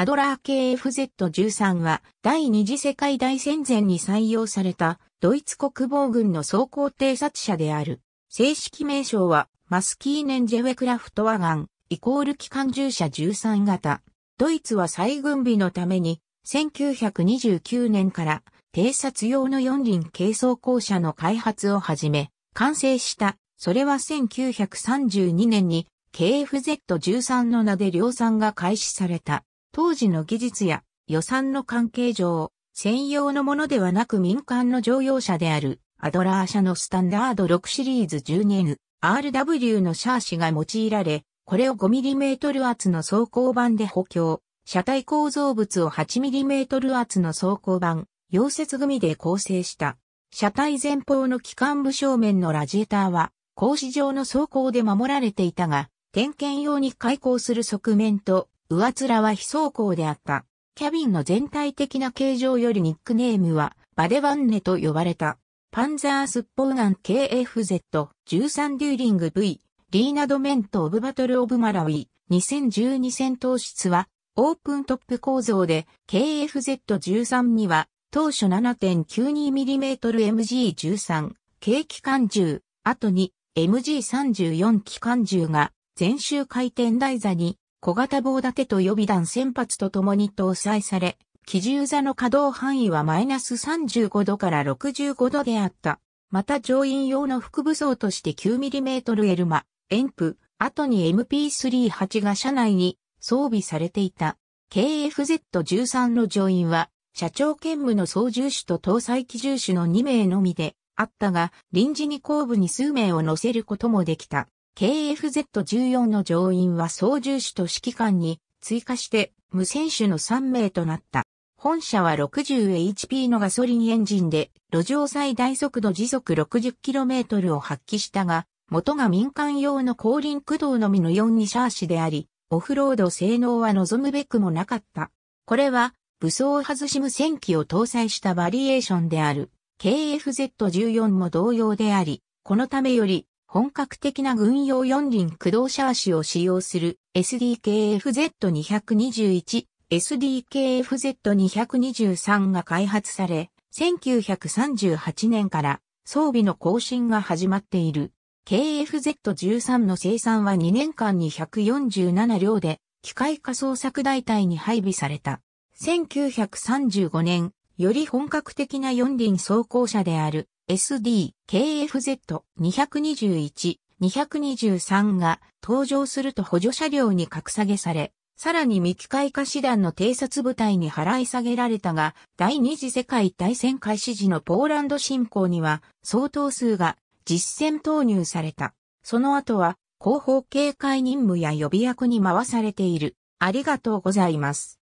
アドラー KFZ-13 は第二次世界大戦前に採用されたドイツ国防軍の装甲偵察車である。正式名称はマスキーネンジェウェクラフトワガンイコール機関銃車13型。ドイツは再軍備のために1929年から偵察用の四輪軽装甲車の開発を始め、完成した。それは1932年に KFZ-13 の名で量産が開始された。当時の技術や予算の関係上、専用のものではなく民間の乗用車であるアドラー車のスタンダード6シリーズ 12N、RW のシャーシが用いられ、これを 5mm 厚の走行板で補強、車体構造物を 8mm 厚の走行板、溶接組で構成した。車体前方の機関部正面のラジエーターは、格子状の走行で守られていたが、点検用に開口する側面と上面は非装甲であった。キャビンの全体的な形状よりニックネームはバデワンネと呼ばれた。パンザースッポーガン KFZ13 デューリング V リーナドメントオブバトルオブマラウィ2012戦闘室はオープントップ構造で KFZ13 には当初 7.92mmMG13 軽機関銃、後に MG34 機関銃が全周回転台座に小型棒立てと予備弾先発とともに搭載され、機銃座の稼働範囲はマイナス35度から65度であった。また乗員用の副武装として 9mm エルマ、エンプ、後に MP38 が車内に装備されていた。KFZ13 の乗員は、社長兼務の操縦手と搭載機銃手の2名のみであったが、臨時に後部に数名を乗せることもできた。KFZ14 の乗員は操縦士と指揮官に追加して無選手の3名となった。本社は 60HP のガソリンエンジンで路上最大速度時速 60km を発揮したが、元が民間用の後輪駆動のみの4二シャーシであり、オフロード性能は望むべくもなかった。これは武装外し無線機を搭載したバリエーションである KFZ14 も同様であり、このためより本格的な軍用四輪駆動車足を使用する SDKFZ221、SDKFZ223 が開発され、1938年から装備の更新が始まっている。KFZ13 の生産は2年間に147両で、機械化捜索大隊に配備された。1935年、より本格的な四輪走行車である SD、KFZ、221、223が登場すると補助車両に格下げされ、さらに未機械化師団の偵察部隊に払い下げられたが、第二次世界大戦開始時のポーランド侵攻には、相当数が実戦投入された。その後は、後方警戒任務や予備役に回されている。ありがとうございます。